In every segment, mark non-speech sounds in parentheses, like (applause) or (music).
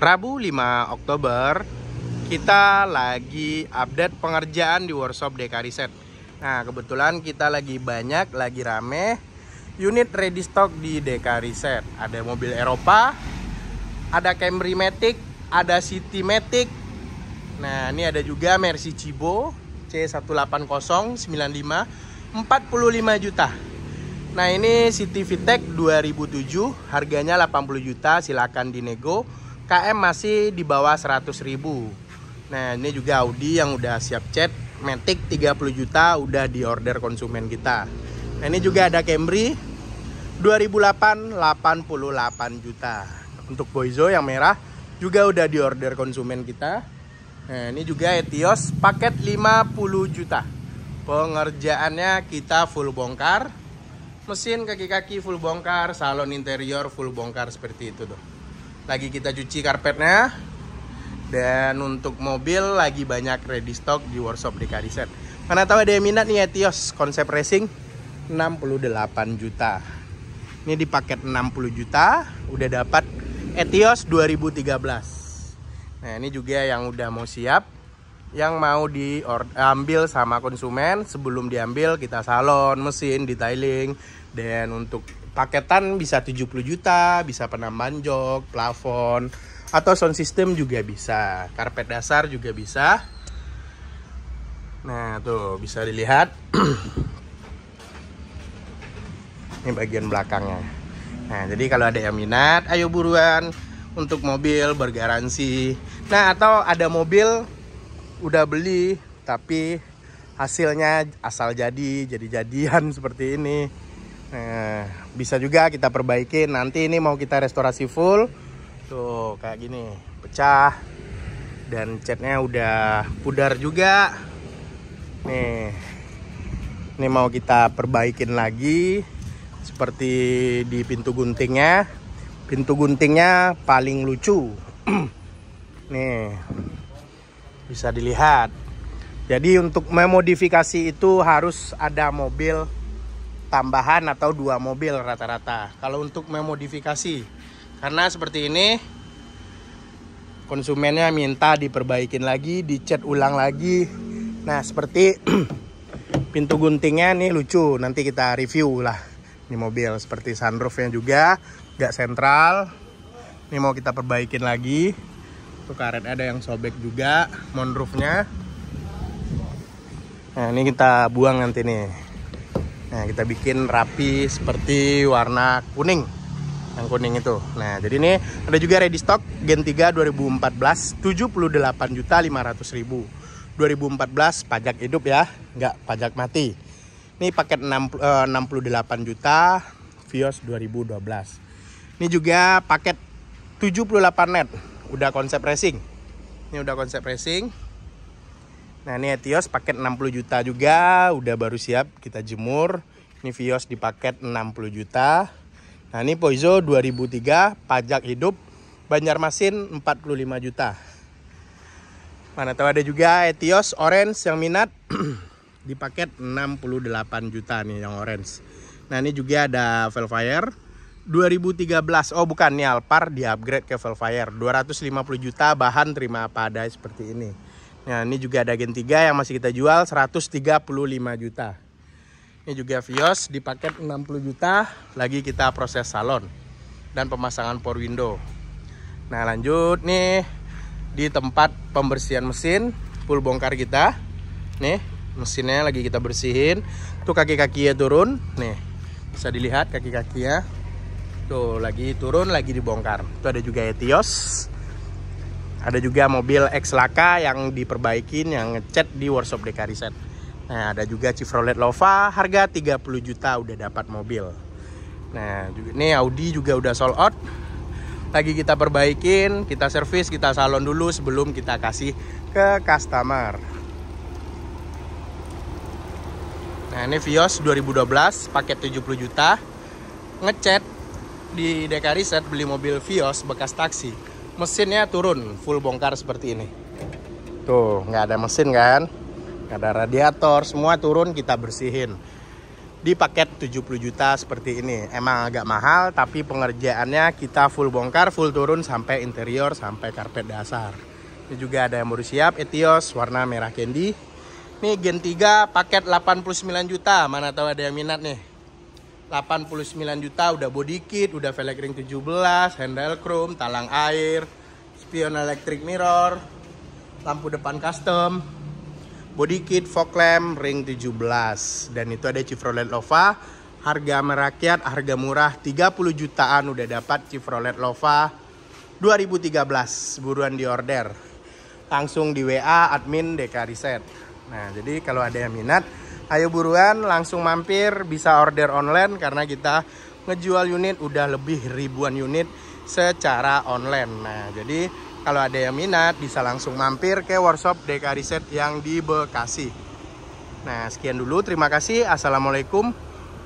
Rabu 5 Oktober kita lagi update pengerjaan di workshop DK Reset Nah, kebetulan kita lagi banyak, lagi rame unit ready stock di DK Reset Ada mobil Eropa, ada Camry Matic, ada City Matic. Nah, ini ada juga Mercy Cibo C18095 45 juta. Nah, ini City Vitek 2007, harganya 80 juta, silakan dinego KM masih di bawah 100 ribu Nah ini juga Audi yang udah siap cat Matic 30 juta udah di order konsumen kita Nah ini juga ada Camry 2008 88 juta Untuk Boyzo yang merah juga udah di order konsumen kita Nah ini juga Etios paket 50 juta Pengerjaannya kita full bongkar Mesin kaki-kaki full bongkar, salon interior full bongkar seperti itu tuh lagi kita cuci karpetnya dan untuk mobil lagi banyak ready stock di workshop di Karisan mana tahu ada yang minat nih Etios konsep racing 68 juta ini di paket 60 juta udah dapat Etios 2013 nah ini juga yang udah mau siap yang mau diambil sama konsumen sebelum diambil kita salon mesin detailing dan untuk paketan bisa 70 juta, bisa penambahan jok, plafon, atau sound system juga bisa. Karpet dasar juga bisa. Nah, tuh bisa dilihat. (clears throat) Ini bagian belakangnya. Nah, jadi kalau ada yang minat, ayo buruan untuk mobil bergaransi. Nah, atau ada mobil udah beli tapi hasilnya asal jadi jadi jadian (laughs) seperti ini. Eh, bisa juga kita perbaiki. Nanti ini mau kita restorasi full. Tuh, kayak gini, pecah. Dan catnya udah pudar juga. Nih. Ini mau kita perbaikin lagi seperti di pintu guntingnya. Pintu guntingnya paling lucu. (clears throat) Nih. Bisa dilihat. Jadi untuk memodifikasi itu harus ada mobil tambahan atau dua mobil rata-rata kalau untuk memodifikasi karena seperti ini konsumennya minta diperbaikin lagi dicat ulang lagi nah seperti (clears throat) pintu guntingnya nih lucu nanti kita review lah ini mobil seperti sunroofnya juga gak sentral ini mau kita perbaikin lagi tuh karet ada yang sobek juga monroofnya. nah ini kita buang nanti nih Nah, kita bikin rapi seperti warna kuning. Yang kuning itu. Nah, jadi ini ada juga ready stock Gen 3 2014 78.500.000. 2014 pajak hidup ya, nggak pajak mati. Ini paket 60, eh, 68 juta Vios 2012. Ini juga paket 78 net, udah konsep racing. Ini udah konsep racing. Nah ini Etios paket 60 juta juga, udah baru siap kita jemur. Ini Vios di paket 60 juta. Nah ini Poizo 2003, pajak hidup, Banjarmasin 45 juta. Mana tahu ada juga Etios Orange yang minat di paket 68 juta nih yang Orange. Nah ini juga ada Velfire 2013. Oh bukan nih Alpar di upgrade ke Velfire 250 juta bahan terima apa ada seperti ini. Nah, ini juga ada Gen 3 yang masih kita jual 135 juta. Ini juga Vios di paket 60 juta, lagi kita proses salon dan pemasangan power window. Nah, lanjut nih di tempat pembersihan mesin full bongkar kita. Nih, mesinnya lagi kita bersihin. Tuh kaki-kakinya turun, nih. Bisa dilihat kaki-kakinya. Tuh, lagi turun, lagi dibongkar. Tuh ada juga Etios ada juga mobil X Laka yang diperbaikin yang ngecat di workshop Deka Reset. nah ada juga Chevrolet Lova harga 30 juta udah dapat mobil nah ini Audi juga udah sold out lagi kita perbaikin kita servis kita salon dulu sebelum kita kasih ke customer nah ini Vios 2012 paket 70 juta ngecat di Deka Reset beli mobil Vios bekas taksi mesinnya turun full bongkar seperti ini tuh nggak ada mesin kan nggak ada radiator semua turun kita bersihin di paket 70 juta seperti ini emang agak mahal tapi pengerjaannya kita full bongkar full turun sampai interior sampai karpet dasar ini juga ada yang baru siap Etios warna merah candy ini Gen 3 paket 89 juta mana tahu ada yang minat nih 89 juta udah body kit, udah velg ring 17, handle chrome, talang air, spion electric mirror, lampu depan custom, body kit, fog lamp, ring 17. Dan itu ada Chevrolet Lova, harga merakyat, harga murah, 30 jutaan udah dapat Chevrolet Lova 2013, buruan diorder. Langsung di WA admin DK Reset. Nah, jadi kalau ada yang minat Ayo buruan langsung mampir bisa order online karena kita ngejual unit udah lebih ribuan unit secara online. Nah, jadi kalau ada yang minat bisa langsung mampir ke workshop DK Riset yang di Bekasi. Nah, sekian dulu. Terima kasih. Assalamualaikum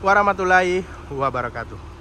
warahmatullahi wabarakatuh.